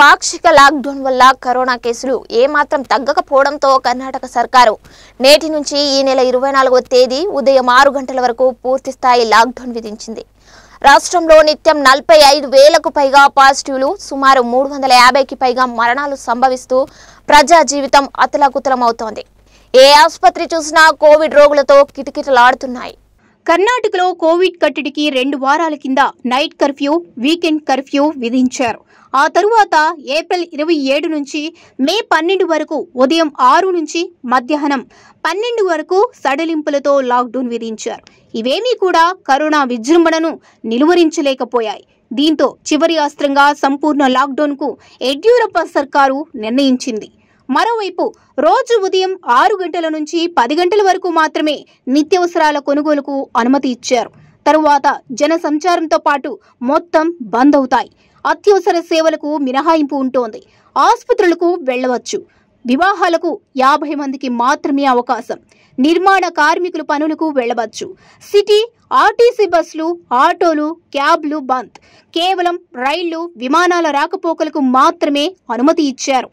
పాక్షిక లాక్డౌన్ వల్ల కరోనా కేసులు ఏమాత్రం తగ్గకపోవడంతో కర్ణాటక సర్కారు నేటి నుంచి ఈ నెల ఇరవై నాలుగో తేదీ ఉదయం ఆరు గంటల వరకు పూర్తిస్థాయి లాక్డౌన్ విధించింది రాష్ట్రంలో నిత్యం నలభై ఐదు వేలకు పైగా పాజిటివ్లు సుమారు మూడు వందల యాభైకి పైగా మరణాలు సంభవిస్తూ ప్రజా జీవితం అతలాకుతలమవుతోంది ఏ ఆసుపత్రి చూసినా కోవిడ్ రోగులతో కిటకిటలాడుతున్నాయి కర్ణాటకలో కోవిడ్ కట్టడికి రెండు వారాల కింద నైట్ కర్ఫ్యూ వీకెండ్ కర్ఫ్యూ విధించారు ఆ తరువాత ఏప్రిల్ ఇరవై ఏడు నుంచి మే పన్నెండు వరకు ఉదయం ఆరు నుంచి మధ్యాహ్నం పన్నెండు వరకు సడలింపులతో లాక్డౌన్ విధించారు ఇవేమీ కూడా కరోనా విజృంభణను నిలువరించలేకపోయాయి దీంతో చివరి అస్త్రంగా సంపూర్ణ లాక్డౌన్కు యడ్యూరప్ప సర్కారు నిర్ణయించింది మరోవైపు రోజు ఉదయం ఆరు గంటల నుంచి పది గంటల వరకు మాత్రమే నిత్యావసరాల కొనుగోలుకు అనుమతి ఇచ్చారు తరువాత జన సంచారంతో పాటు మొత్తం బంద్ అవుతాయి అత్యవసర సేవలకు మినహాయింపు ఉంటోంది ఆసుపత్రులకు వెళ్ళవచ్చు వివాహాలకు యాభై మందికి మాత్రమే అవకాశం నిర్మాణ కార్మికుల పనులకు వెళ్ళవచ్చు సిటీ ఆర్టీసీ బస్సులు ఆటోలు క్యాబ్లు బంద్ కేవలం రైళ్లు విమానాల రాకపోకలకు మాత్రమే అనుమతి ఇచ్చారు